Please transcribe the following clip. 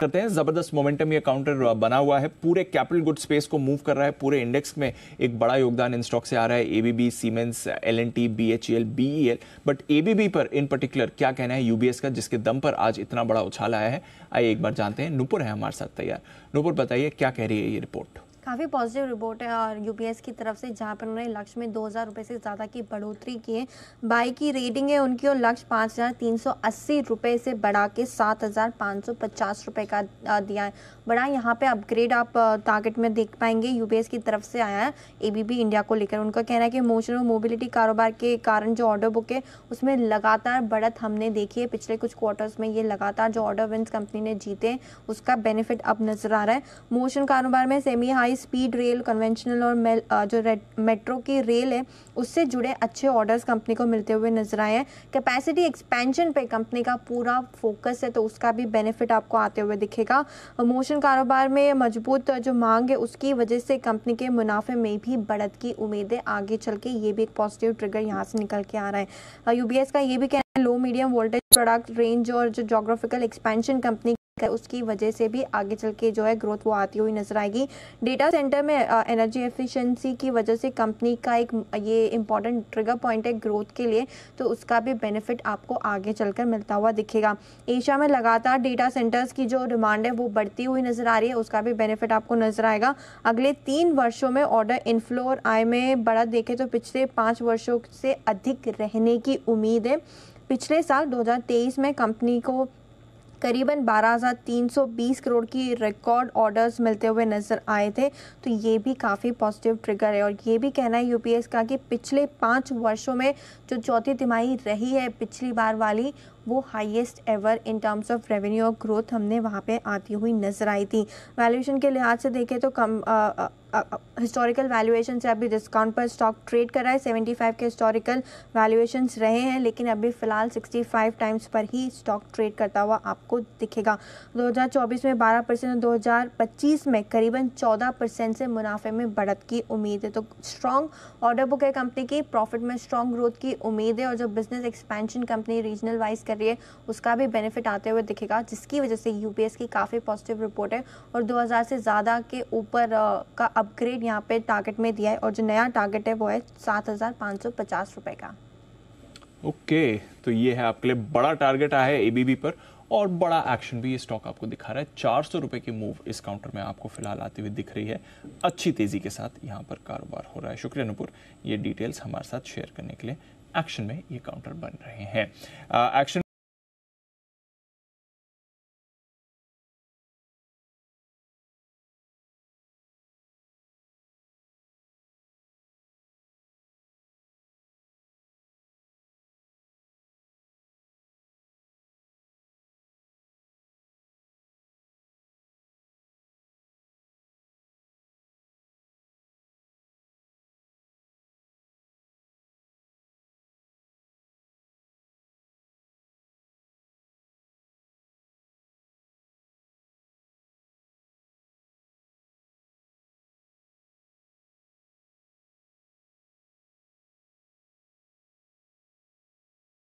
करते हैं जबरदस्त मोमेंटम ये काउंटर बना हुआ है पूरे कैपिटल गुड स्पेस को मूव कर रहा है पूरे इंडेक्स में एक बड़ा योगदान इन स्टॉक से आ रहा है ABB Siemens L N T B H L L but ABB पर इन पर्टिकुलर क्या कहना है यूबीएस का जिसके दम पर आज इतना बड़ा उछाल आया है आइए एक बार जानते हैं नूपुर है हमारे साथ तैयार नूपुर बताइए क्या कह रही है ये रिपोर्ट काफ़ी पॉजिटिव रिपोर्ट है और यूपीएस की तरफ से जहाँ पर उन्होंने लक्ष्य में दो हज़ार रुपये से ज़्यादा की बढ़ोतरी की है बाई की रेटिंग है उनकी और लक्ष्य पाँच हज़ार तीन सौ अस्सी रुपये से बढ़ा के सात हज़ार पाँच सौ पचास रुपये का दिया है बड़ा यहाँ पे अपग्रेड आप टारगेट में देख पाएंगे यूपीएस की तरफ से आया है एबीबी इंडिया को लेकर उनका कहना है कि मोशन और मोबिलिटी कारोबार के कारण जो ऑर्डर बुक है उसमें लगातार बढ़त हमने देखी है पिछले कुछ क्वार्टर्स में ये लगातार जो ऑर्डर विंस कंपनी ने जीते उसका बेनिफिट अब नज़र आ रहा है मोशन कारोबार में semi high speed rail conventional और मेल uh, जो मेट्रो के रेल है उससे जुड़े अच्छे ऑर्डर्स कंपनी को मिलते हुए नजर आए हैं कैपेसिटी एक्सपेंशन पे कंपनी का पूरा फोकस है तो उसका भी बेनिफिट आपको आते हुए दिखेगा मोशन कारोबार में मजबूत जो मांग है उसकी वजह से कंपनी के मुनाफे में भी बढ़त की उम्मीदें आगे चल के ये भी एक पॉजिटिव ट्रिगर यहाँ से निकल के आ रहा है यूबीएस uh, का ये भी कहना है low medium voltage product range और जो जोग्राफिकल एक्सपेंशन कंपनी उसकी वजह से भी आगे चल के जो है ग्रोथ वो आती हुई नजर आएगी डेटा सेंटर में एनर्जी एफिशिएंसी की वजह से कंपनी का एक ये इंपॉर्टेंट ट्रिगर पॉइंट है ग्रोथ के लिए तो उसका भी बेनिफिट आपको आगे चलकर मिलता हुआ दिखेगा एशिया में लगातार डेटा सेंटर्स की जो डिमांड है वो बढ़ती हुई नजर आ रही है उसका भी बेनिफिट आपको नजर आएगा अगले तीन वर्षों में ऑर्डर इनफ्लो और आय में बड़ा देखे तो पिछले पांच वर्षों से अधिक रहने की उम्मीद है पिछले साल 2023 में कंपनी को करीबन 12,320 करोड़ की रिकॉर्ड ऑर्डर्स मिलते हुए नज़र आए थे तो ये भी काफ़ी पॉजिटिव ट्रिगर है और ये भी कहना है यूपीएस का कि पिछले पाँच वर्षों में जो चौथी तिमाही रही है पिछली बार वाली वो highest ever in terms of revenue और ग्रोथ हमने वहाँ पे आती हुई नज़र आई थी वैल्यूएशन के लिहाज से देखें तो कम हिस्टोरिकल वैल्यूएशन से अभी डिस्काउंट पर स्टॉक ट्रेड कर रहा है 75 के हिस्टोरिकल वैल्यूएशंस रहे हैं लेकिन अभी फ़िलहाल 65 टाइम्स पर ही स्टॉक ट्रेड करता हुआ आप आपको दिखेगा 2024 में 12 परसेंट और 2025 में करीबन 14 परसेंट से मुनाफे में बढ़त की उम्मीद है तो स्ट्रॉन्ग ऑर्डर बुक है कंपनी की प्रॉफिट में स्ट्रॉन्ग ग्रोथ की उम्मीद है और जो business expansion company regional wise कर रही है उसका भी बेनिफिट आते हुए दिखेगा जिसकी वजह से यू की काफ़ी पॉजिटिव रिपोर्ट है और दो से ज़्यादा के ऊपर का अपग्रेड यहाँ पर टारगेट में दिया है और जो नया टारगेट है वो है सात हज़ार का ओके okay, तो ये है आपके लिए बड़ा टारगेट आया है एबीबी पर और बड़ा एक्शन भी ये स्टॉक आपको दिखा रहा है चार सौ रुपये की मूव इस काउंटर में आपको फिलहाल आती हुई दिख रही है अच्छी तेज़ी के साथ यहाँ पर कारोबार हो रहा है शुक्रिया नुपुर ये डिटेल्स हमारे साथ शेयर करने के लिए एक्शन में ये काउंटर बन रहे हैं एक्शन